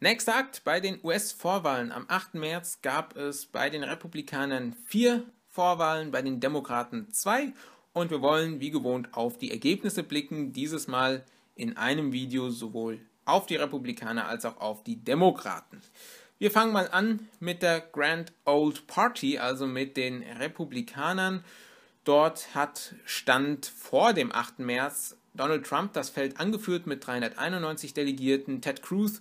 Next Akt, bei den US-Vorwahlen am 8. März gab es bei den Republikanern vier Vorwahlen, bei den Demokraten zwei und wir wollen wie gewohnt auf die Ergebnisse blicken, dieses Mal in einem Video sowohl auf die Republikaner als auch auf die Demokraten. Wir fangen mal an mit der Grand Old Party, also mit den Republikanern. Dort hat Stand vor dem 8. März Donald Trump das Feld angeführt mit 391 Delegierten, Ted Cruz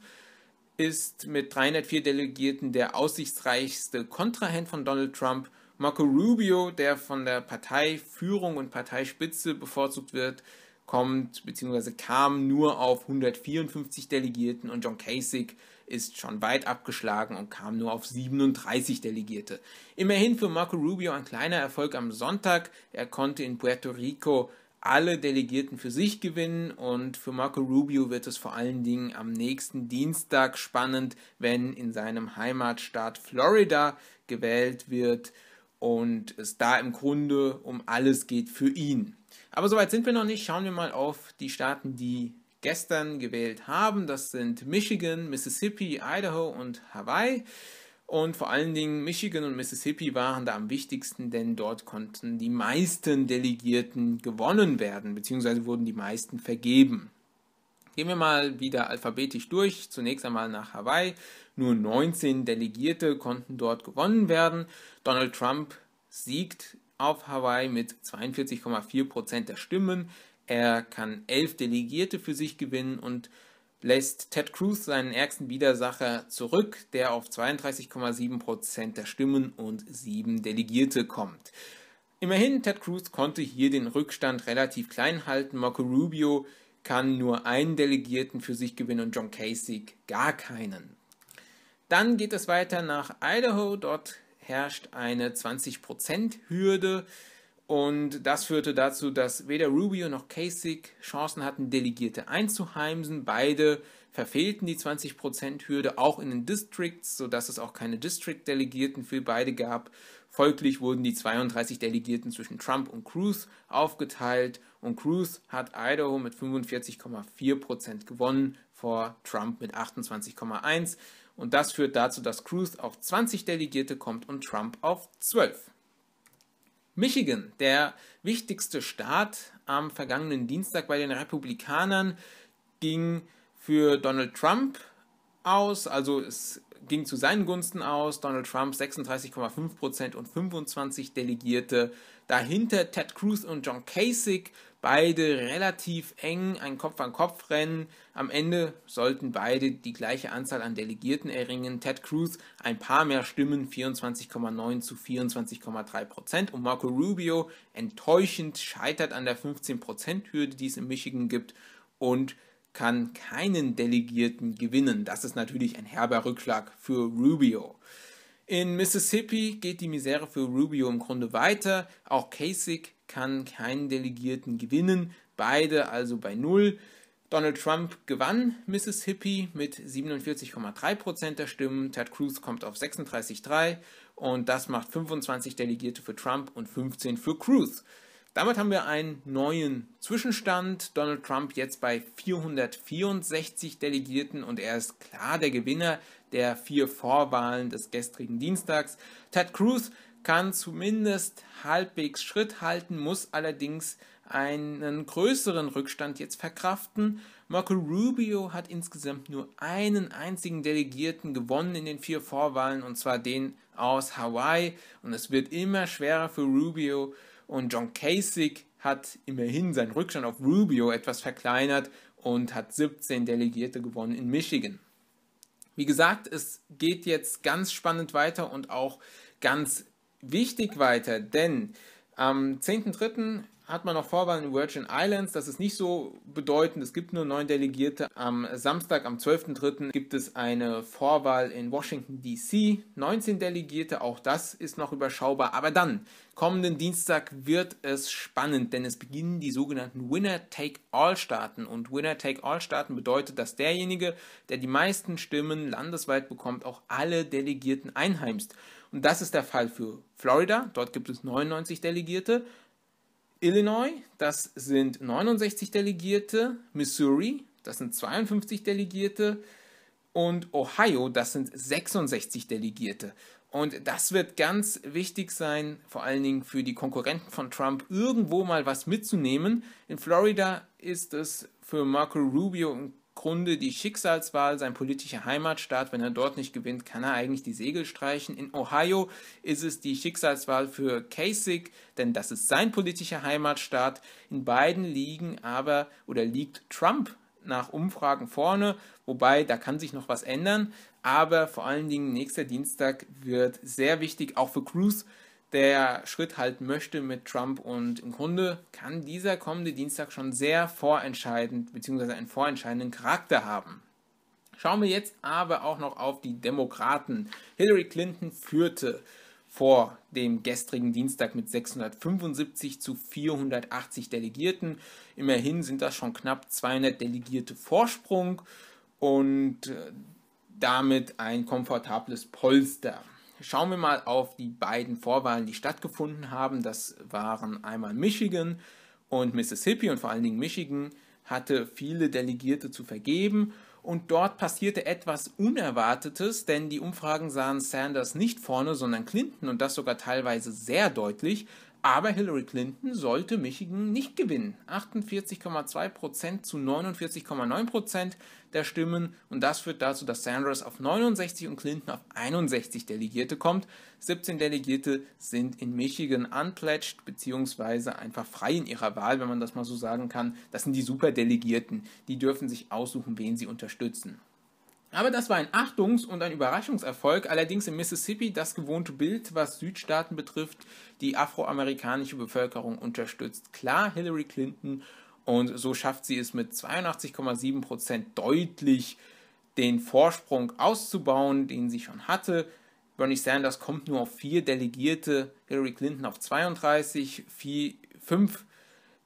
ist mit 304 Delegierten der aussichtsreichste Kontrahent von Donald Trump. Marco Rubio, der von der Parteiführung und Parteispitze bevorzugt wird, kommt bzw. kam nur auf 154 Delegierten und John Kasich ist schon weit abgeschlagen und kam nur auf 37 Delegierte. Immerhin für Marco Rubio ein kleiner Erfolg am Sonntag. Er konnte in Puerto Rico alle Delegierten für sich gewinnen und für Marco Rubio wird es vor allen Dingen am nächsten Dienstag spannend, wenn in seinem Heimatstaat Florida gewählt wird und es da im Grunde um alles geht für ihn. Aber soweit sind wir noch nicht. Schauen wir mal auf die Staaten, die gestern gewählt haben. Das sind Michigan, Mississippi, Idaho und Hawaii. Und vor allen Dingen Michigan und Mississippi waren da am wichtigsten, denn dort konnten die meisten Delegierten gewonnen werden, beziehungsweise wurden die meisten vergeben. Gehen wir mal wieder alphabetisch durch. Zunächst einmal nach Hawaii. Nur 19 Delegierte konnten dort gewonnen werden. Donald Trump siegt auf Hawaii mit 42,4 Prozent der Stimmen. Er kann 11 Delegierte für sich gewinnen und lässt Ted Cruz seinen ärgsten Widersacher zurück, der auf 32,7% der Stimmen und sieben Delegierte kommt. Immerhin, Ted Cruz konnte hier den Rückstand relativ klein halten. Marco Rubio kann nur einen Delegierten für sich gewinnen und John Kasich gar keinen. Dann geht es weiter nach Idaho. Dort herrscht eine 20%-Hürde. prozent und das führte dazu, dass weder Rubio noch Kasich Chancen hatten, Delegierte einzuheimsen. Beide verfehlten die 20%-Hürde auch in den Districts, sodass es auch keine District-Delegierten für beide gab. Folglich wurden die 32 Delegierten zwischen Trump und Cruz aufgeteilt und Cruz hat Idaho mit 45,4% gewonnen vor Trump mit 28,1%. Und das führt dazu, dass Cruz auf 20 Delegierte kommt und Trump auf 12. Michigan, der wichtigste Staat am vergangenen Dienstag bei den Republikanern, ging für Donald Trump aus, also es ging zu seinen Gunsten aus. Donald Trump 36,5% und 25 Delegierte. Dahinter Ted Cruz und John Kasich beide relativ eng, ein Kopf-an-Kopf-Rennen. Am Ende sollten beide die gleiche Anzahl an Delegierten erringen. Ted Cruz ein paar mehr Stimmen, 24,9 zu 24,3 Prozent. Und Marco Rubio enttäuschend scheitert an der 15 Prozent-Hürde, die es in Michigan gibt und kann keinen Delegierten gewinnen. Das ist natürlich ein herber Rückschlag für Rubio. In Mississippi geht die Misere für Rubio im Grunde weiter. Auch Kasich kann keinen Delegierten gewinnen, beide also bei null. Donald Trump gewann Mississippi mit 47,3% der Stimmen, Ted Cruz kommt auf 36,3% und das macht 25 Delegierte für Trump und 15 für Cruz. Damit haben wir einen neuen Zwischenstand. Donald Trump jetzt bei 464 Delegierten und er ist klar der Gewinner der vier Vorwahlen des gestrigen Dienstags. Ted Cruz kann zumindest halbwegs Schritt halten, muss allerdings einen größeren Rückstand jetzt verkraften. Marco Rubio hat insgesamt nur einen einzigen Delegierten gewonnen in den vier Vorwahlen, und zwar den aus Hawaii. Und es wird immer schwerer für Rubio. Und John Kasich hat immerhin seinen Rückstand auf Rubio etwas verkleinert und hat 17 Delegierte gewonnen in Michigan. Wie gesagt, es geht jetzt ganz spannend weiter und auch ganz wichtig weiter, denn am 10.3 hat man noch Vorwahl in Virgin Islands. Das ist nicht so bedeutend. Es gibt nur neun Delegierte. Am Samstag, am 12.03. gibt es eine Vorwahl in Washington, D.C. 19 Delegierte. Auch das ist noch überschaubar. Aber dann, kommenden Dienstag wird es spannend, denn es beginnen die sogenannten Winner-Take-All-Staaten. Und Winner-Take-All-Staaten bedeutet, dass derjenige, der die meisten Stimmen landesweit bekommt, auch alle Delegierten einheimst. Und das ist der Fall für Florida. Dort gibt es 99 Delegierte. Illinois, das sind 69 Delegierte, Missouri, das sind 52 Delegierte und Ohio, das sind 66 Delegierte. Und das wird ganz wichtig sein, vor allen Dingen für die Konkurrenten von Trump, irgendwo mal was mitzunehmen. In Florida ist es für Marco Rubio ein Grunde die Schicksalswahl sein politischer Heimatstaat. Wenn er dort nicht gewinnt, kann er eigentlich die Segel streichen. In Ohio ist es die Schicksalswahl für Kasich, denn das ist sein politischer Heimatstaat. In beiden liegen aber oder liegt Trump nach Umfragen vorne, wobei da kann sich noch was ändern. Aber vor allen Dingen nächster Dienstag wird sehr wichtig, auch für Cruz, der Schritt halten möchte mit Trump. Und im Grunde kann dieser kommende Dienstag schon sehr vorentscheidend bzw. einen vorentscheidenden Charakter haben. Schauen wir jetzt aber auch noch auf die Demokraten. Hillary Clinton führte vor dem gestrigen Dienstag mit 675 zu 480 Delegierten. Immerhin sind das schon knapp 200 Delegierte Vorsprung und äh, damit ein komfortables Polster. Schauen wir mal auf die beiden Vorwahlen, die stattgefunden haben. Das waren einmal Michigan und Mississippi und vor allen Dingen Michigan hatte viele Delegierte zu vergeben. Und dort passierte etwas Unerwartetes, denn die Umfragen sahen Sanders nicht vorne, sondern Clinton und das sogar teilweise sehr deutlich. Aber Hillary Clinton sollte Michigan nicht gewinnen. 48,2% zu 49,9% der Stimmen. Und das führt dazu, dass Sanders auf 69 und Clinton auf 61 Delegierte kommt. 17 Delegierte sind in Michigan unpledged, beziehungsweise einfach frei in ihrer Wahl, wenn man das mal so sagen kann. Das sind die Superdelegierten. Die dürfen sich aussuchen, wen sie unterstützen. Aber das war ein Achtungs- und ein Überraschungserfolg, allerdings in Mississippi das gewohnte Bild, was Südstaaten betrifft, die afroamerikanische Bevölkerung unterstützt. Klar, Hillary Clinton und so schafft sie es mit 82,7 Prozent deutlich den Vorsprung auszubauen, den sie schon hatte. Bernie Sanders kommt nur auf vier Delegierte, Hillary Clinton auf 32, vier, fünf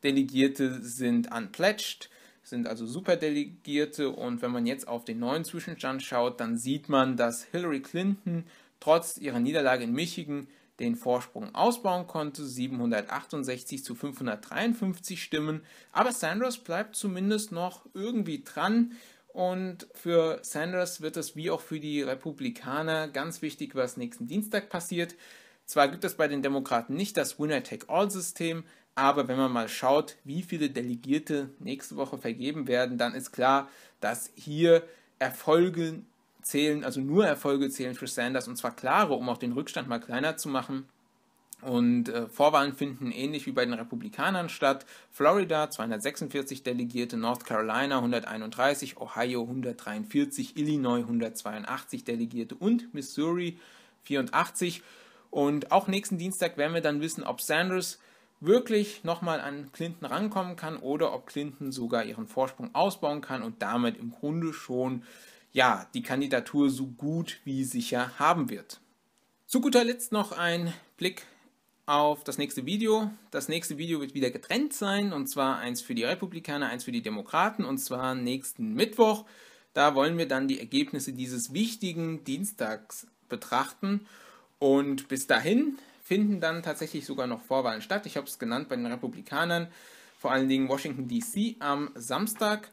Delegierte sind unpledged sind also Superdelegierte und wenn man jetzt auf den neuen Zwischenstand schaut, dann sieht man, dass Hillary Clinton trotz ihrer Niederlage in Michigan den Vorsprung ausbauen konnte, 768 zu 553 Stimmen, aber Sanders bleibt zumindest noch irgendwie dran und für Sanders wird es wie auch für die Republikaner ganz wichtig, was nächsten Dienstag passiert. Zwar gibt es bei den Demokraten nicht das Winner-Take-All-System, aber wenn man mal schaut, wie viele Delegierte nächste Woche vergeben werden, dann ist klar, dass hier Erfolge zählen, also nur Erfolge zählen für Sanders und zwar klare, um auch den Rückstand mal kleiner zu machen. Und äh, Vorwahlen finden ähnlich wie bei den Republikanern statt. Florida 246 Delegierte, North Carolina 131, Ohio 143, Illinois 182 Delegierte und Missouri 84. Und auch nächsten Dienstag werden wir dann wissen, ob Sanders wirklich nochmal an Clinton rankommen kann oder ob Clinton sogar ihren Vorsprung ausbauen kann und damit im Grunde schon ja, die Kandidatur so gut wie sicher haben wird. Zu guter Letzt noch ein Blick auf das nächste Video. Das nächste Video wird wieder getrennt sein, und zwar eins für die Republikaner, eins für die Demokraten, und zwar nächsten Mittwoch. Da wollen wir dann die Ergebnisse dieses wichtigen Dienstags betrachten. Und bis dahin finden dann tatsächlich sogar noch Vorwahlen statt. Ich habe es genannt bei den Republikanern, vor allen Dingen Washington DC am Samstag.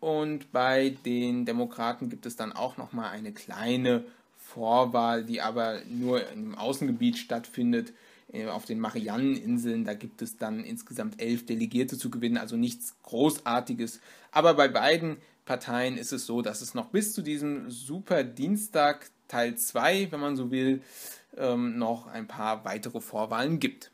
Und bei den Demokraten gibt es dann auch nochmal eine kleine Vorwahl, die aber nur im Außengebiet stattfindet, äh, auf den Marianneninseln. Da gibt es dann insgesamt elf Delegierte zu gewinnen, also nichts Großartiges. Aber bei beiden Parteien ist es so, dass es noch bis zu diesem Super Dienstag Teil 2, wenn man so will, ähm, noch ein paar weitere Vorwahlen gibt.